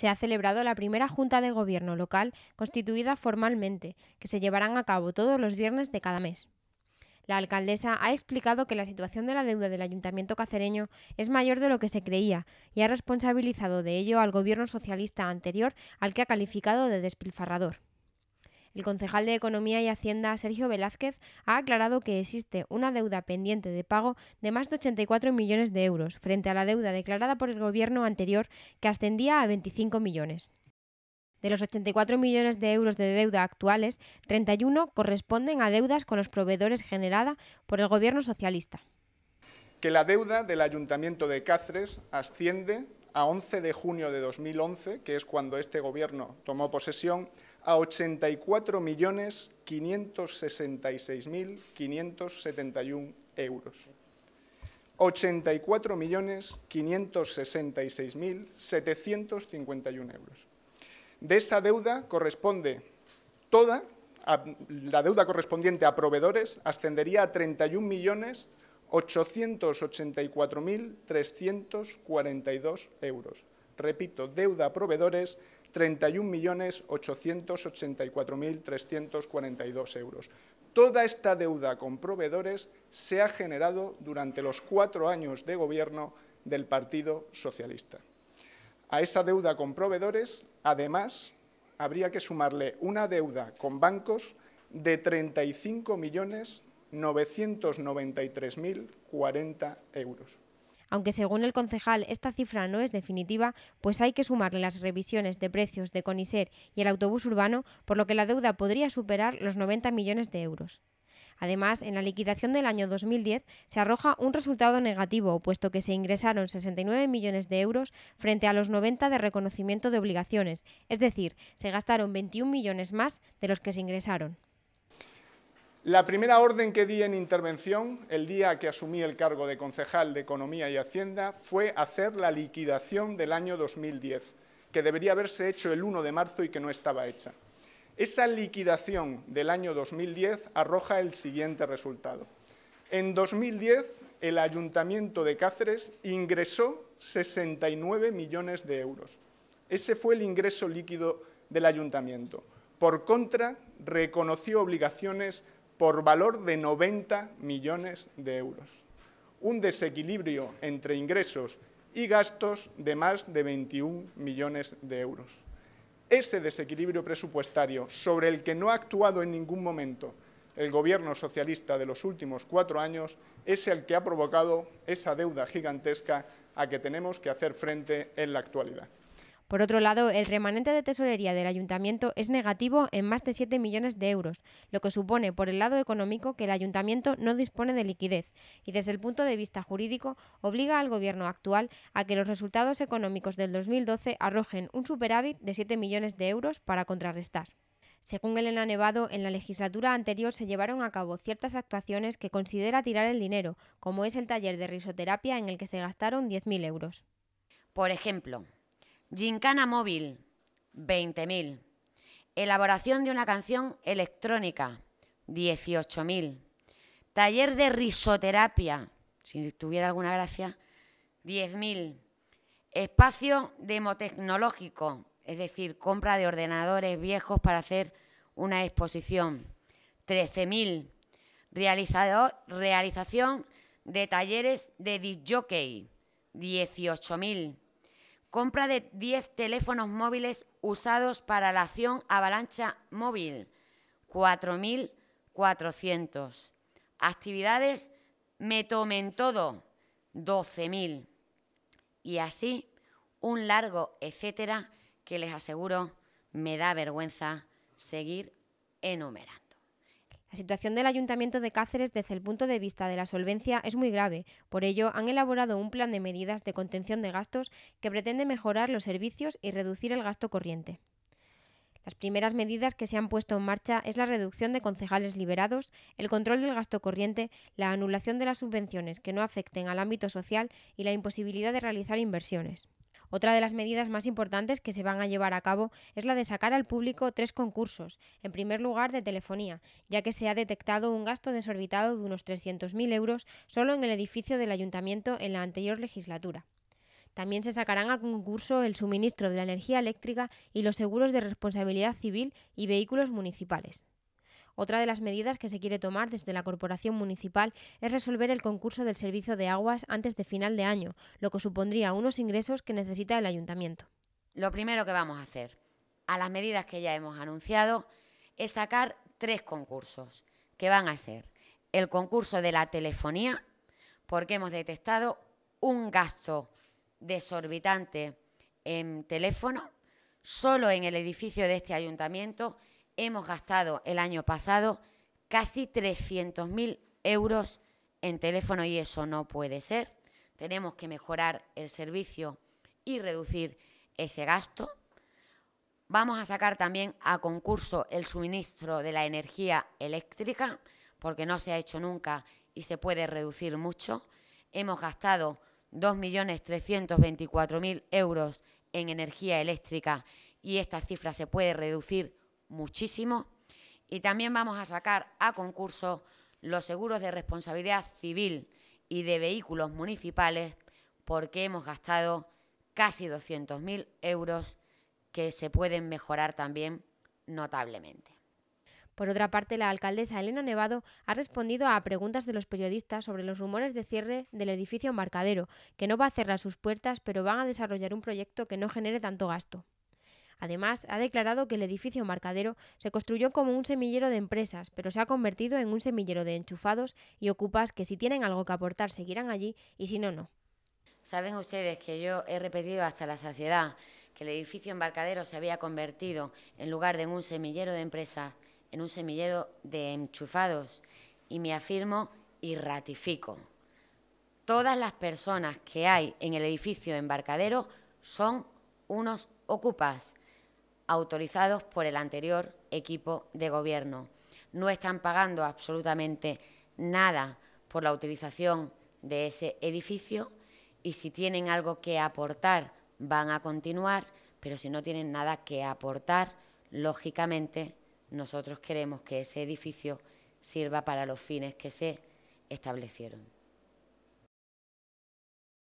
se ha celebrado la primera Junta de Gobierno local constituida formalmente, que se llevarán a cabo todos los viernes de cada mes. La alcaldesa ha explicado que la situación de la deuda del ayuntamiento cacereño es mayor de lo que se creía y ha responsabilizado de ello al gobierno socialista anterior al que ha calificado de despilfarrador. El concejal de Economía y Hacienda, Sergio Velázquez, ha aclarado que existe una deuda pendiente de pago de más de 84 millones de euros, frente a la deuda declarada por el gobierno anterior, que ascendía a 25 millones. De los 84 millones de euros de deuda actuales, 31 corresponden a deudas con los proveedores generadas por el gobierno socialista. Que la deuda del Ayuntamiento de Cáceres asciende a 11 de junio de 2011, que es cuando este gobierno tomó posesión, a 84.566.571 euros. 84.566.751 euros. De esa deuda corresponde toda, la deuda correspondiente a proveedores ascendería a 31.884.342 euros. Repito, deuda a proveedores 31.884.342 euros. Toda esta deuda con proveedores se ha generado durante los cuatro años de gobierno del Partido Socialista. A esa deuda con proveedores, además, habría que sumarle una deuda con bancos de 35.993.040 euros. Aunque según el concejal esta cifra no es definitiva, pues hay que sumarle las revisiones de precios de Coniser y el autobús urbano, por lo que la deuda podría superar los 90 millones de euros. Además, en la liquidación del año 2010 se arroja un resultado negativo, puesto que se ingresaron 69 millones de euros frente a los 90 de reconocimiento de obligaciones, es decir, se gastaron 21 millones más de los que se ingresaron. La primera orden que di en intervención, el día que asumí el cargo de concejal de Economía y Hacienda, fue hacer la liquidación del año 2010, que debería haberse hecho el 1 de marzo y que no estaba hecha. Esa liquidación del año 2010 arroja el siguiente resultado. En 2010, el Ayuntamiento de Cáceres ingresó 69 millones de euros. Ese fue el ingreso líquido del Ayuntamiento. Por contra, reconoció obligaciones por valor de 90 millones de euros. Un desequilibrio entre ingresos y gastos de más de 21 millones de euros. Ese desequilibrio presupuestario sobre el que no ha actuado en ningún momento el gobierno socialista de los últimos cuatro años es el que ha provocado esa deuda gigantesca a que tenemos que hacer frente en la actualidad. Por otro lado, el remanente de tesorería del ayuntamiento es negativo en más de 7 millones de euros, lo que supone por el lado económico que el ayuntamiento no dispone de liquidez y desde el punto de vista jurídico obliga al gobierno actual a que los resultados económicos del 2012 arrojen un superávit de 7 millones de euros para contrarrestar. Según Elena Nevado, en la legislatura anterior se llevaron a cabo ciertas actuaciones que considera tirar el dinero, como es el taller de risoterapia en el que se gastaron 10.000 euros. Por ejemplo, Gincana móvil, 20.000. Elaboración de una canción electrónica, 18.000. Taller de risoterapia, si tuviera alguna gracia, 10.000. Espacio demotecnológico, es decir, compra de ordenadores viejos para hacer una exposición, 13.000. Realización de talleres de disjockey, 18.000. Compra de 10 teléfonos móviles usados para la acción avalancha móvil, 4.400. Actividades me tomen todo, 12.000. Y así un largo etcétera que les aseguro me da vergüenza seguir enumerando. La situación del Ayuntamiento de Cáceres desde el punto de vista de la solvencia es muy grave, por ello han elaborado un plan de medidas de contención de gastos que pretende mejorar los servicios y reducir el gasto corriente. Las primeras medidas que se han puesto en marcha es la reducción de concejales liberados, el control del gasto corriente, la anulación de las subvenciones que no afecten al ámbito social y la imposibilidad de realizar inversiones. Otra de las medidas más importantes que se van a llevar a cabo es la de sacar al público tres concursos, en primer lugar de telefonía, ya que se ha detectado un gasto desorbitado de unos 300.000 euros solo en el edificio del ayuntamiento en la anterior legislatura. También se sacarán a concurso el suministro de la energía eléctrica y los seguros de responsabilidad civil y vehículos municipales. Otra de las medidas que se quiere tomar desde la Corporación Municipal es resolver el concurso del servicio de aguas antes de final de año, lo que supondría unos ingresos que necesita el ayuntamiento. Lo primero que vamos a hacer, a las medidas que ya hemos anunciado, es sacar tres concursos, que van a ser el concurso de la telefonía, porque hemos detectado un gasto desorbitante en teléfono, solo en el edificio de este ayuntamiento hemos gastado el año pasado casi 300.000 euros en teléfono y eso no puede ser. Tenemos que mejorar el servicio y reducir ese gasto. Vamos a sacar también a concurso el suministro de la energía eléctrica, porque no se ha hecho nunca y se puede reducir mucho. Hemos gastado 2.324.000 euros en energía eléctrica y esta cifra se puede reducir muchísimo. Y también vamos a sacar a concurso los seguros de responsabilidad civil y de vehículos municipales porque hemos gastado casi 200.000 euros que se pueden mejorar también notablemente. Por otra parte, la alcaldesa Elena Nevado ha respondido a preguntas de los periodistas sobre los rumores de cierre del edificio Embarcadero, que no va a cerrar sus puertas, pero van a desarrollar un proyecto que no genere tanto gasto. Además, ha declarado que el edificio embarcadero se construyó como un semillero de empresas, pero se ha convertido en un semillero de enchufados y ocupas que si tienen algo que aportar seguirán allí y si no, no. Saben ustedes que yo he repetido hasta la saciedad que el edificio embarcadero se había convertido, en lugar de un semillero de empresas, en un semillero de enchufados. Y me afirmo y ratifico. Todas las personas que hay en el edificio embarcadero son unos ocupas autorizados por el anterior equipo de gobierno. No están pagando absolutamente nada por la utilización de ese edificio y si tienen algo que aportar van a continuar, pero si no tienen nada que aportar, lógicamente nosotros queremos que ese edificio sirva para los fines que se establecieron.